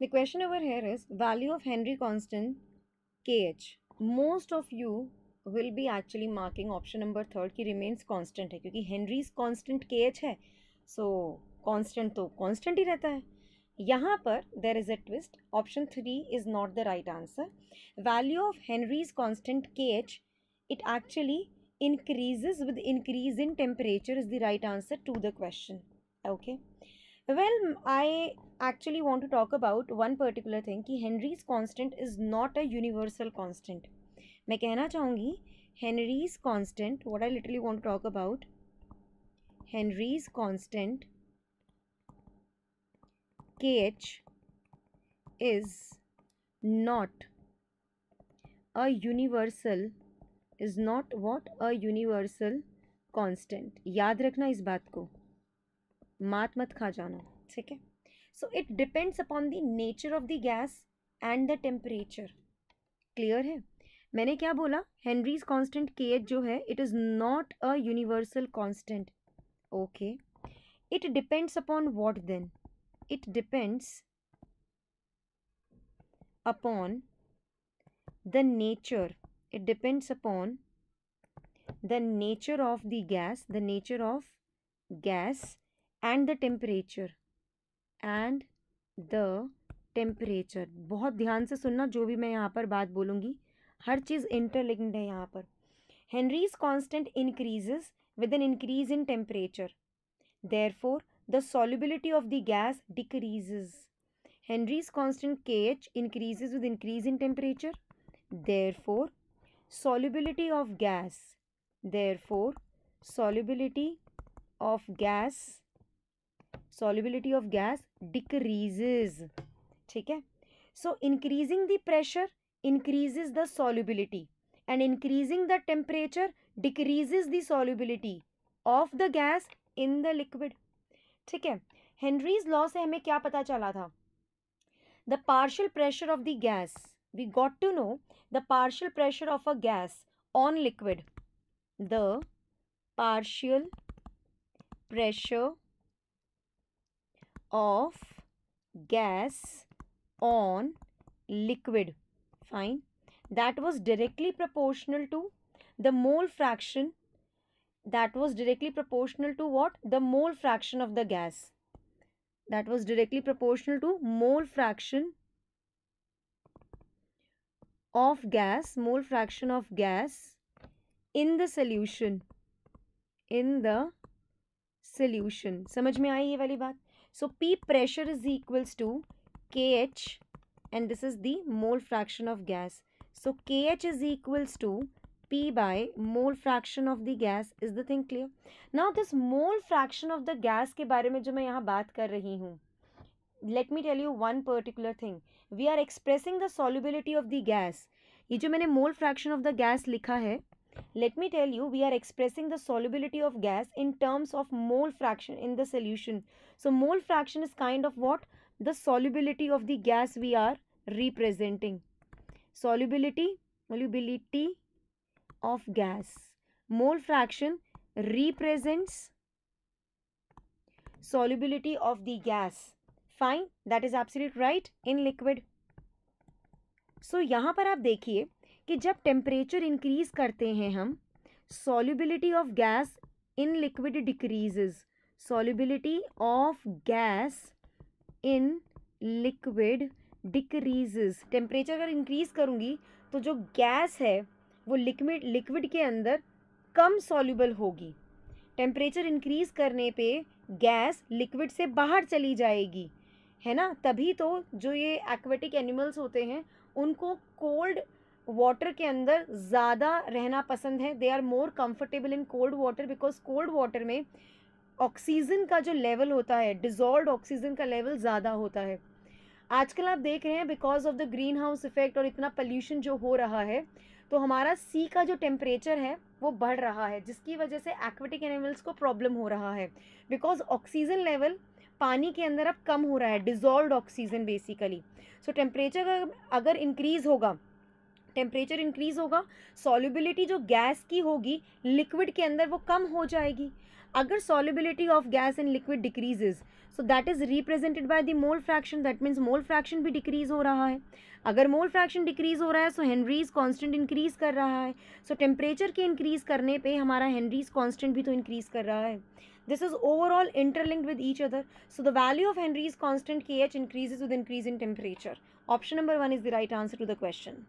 The question over here is value of Henry constant KH. Most of you will be actually marking option number 3 ki remains constant hai kyunki Henry's constant KH hai so, constant to constant hi rehta hai यहाँ पर there is a twist option three is not the right answer value of Henry's constant K H it actually increases with increase in temperature is the right answer to the question okay well I actually want to talk about one particular thing कि Henry's constant is not a universal constant मैं कहना चाहूँगी Henry's constant what I literally want to talk about Henry's constant K H is not a universal is not what a universal constant याद रखना इस बात को मात मत खा जाना ठीक है so it depends upon the nature of the gas and the temperature clear है मैंने क्या बोला हेनरीज कॉन्स्टेंट के जो है it is not a universal constant okay it depends upon what then it depends upon the nature it depends upon the nature of the gas the nature of gas And the temperature, and the temperature. बहुत ध्यान से सुनना जो भी मैं यहाँ पर बात बोलूँगी हर चीज़ इंटरलिंक्ड है यहाँ पर Henry's constant increases with an increase in temperature. Therefore, the solubility of the gas decreases. Henry's constant kH increases with increase in temperature. Therefore, solubility of gas. Therefore, solubility of gas solubility of gas decrease ठीक है so increasing the pressure increases the solubility and increasing the temperature decrease the solubility of the gas in the liquid ठीक है Henry's law से हमें क्या पता चला था the partial pressure of the gas we got to know the partial pressure of a gas on liquid the partial pressure of gas on liquid fine that was directly proportional to the mole fraction that was directly proportional to what the mole fraction of the gas that was directly proportional to mole fraction of gas mole fraction of gas in the solution in the solution समझ में आई ये वाली बात so p pressure is equals to kh and this is the mole fraction of gas so kh is equals to p by mole fraction of the gas is the thing clear now this mole fraction of the gas के बारे में जो मैं यहाँ बात कर रही हूँ let me tell you one particular thing we are expressing the solubility of the gas ये जो मैंने mole fraction of the gas लिखा है Let me tell you, we are expressing the solubility of gas in terms of mole fraction in the solution. So, mole fraction is kind of what? The solubility of the gas we are representing. Solubility, solubility of gas. Mole fraction represents solubility of the gas. Fine, that is absolute right in liquid. so, यहाँ पर आप कि जब temperature increase करते हैं हम solubility of gas in liquid decreases solubility of gas in liquid decreases temperature अगर increase करूँगी तो जो गैस है वो लिक्विड लिक्विड के अंदर कम सॉल्युबल होगी टेम्परेचर इंक्रीज़ करने पे गैस लिक्विड से बाहर चली जाएगी है ना तभी तो जो ये एक्वेटिक एनिमल्स होते हैं उनको कोल्ड वाटर के अंदर ज़्यादा रहना पसंद है they are more comfortable in cold water because cold water में ऑक्सीजन का जो लेवल होता है डिजॉल्व ऑक्सीजन का लेवल ज़्यादा होता है आजकल आप देख रहे हैं because of the green house effect और इतना पल्यूशन जो हो रहा है तो हमारा सी का जो टेम्परेचर है वो बढ़ रहा है जिसकी वजह से एक्वेटिक एनिमल्स को प्रॉब्लम हो रहा है बिकॉज ऑक्सीजन लेवल पानी के अंदर अब कम हो रहा है dissolve oxygen basically so temperature अगर इंक्रीज़ होगा टेम्परेचर इंक्रीज होगा सॉल्युबिलिटी जो गैस की होगी लिक्विड के अंदर वो कम हो जाएगी अगर solubility of gas in liquid decreases so that is represented by the mole fraction that means mole fraction भी डिक्रीज हो रहा है अगर मोल फ्रैक्शन डिक्रीज हो रहा है सो हेनरीज कॉन्स्टेंट इंक्रीज कर रहा है सो so, टेम्परेचर के इंक्रीज करने पे हमारा हेनरीज कॉन्स्टेंट भी तो इंक्रीज कर रहा है this is overall interlinked with each other so the value of Henry's constant K H increases with increase in temperature option number one is the right answer to the question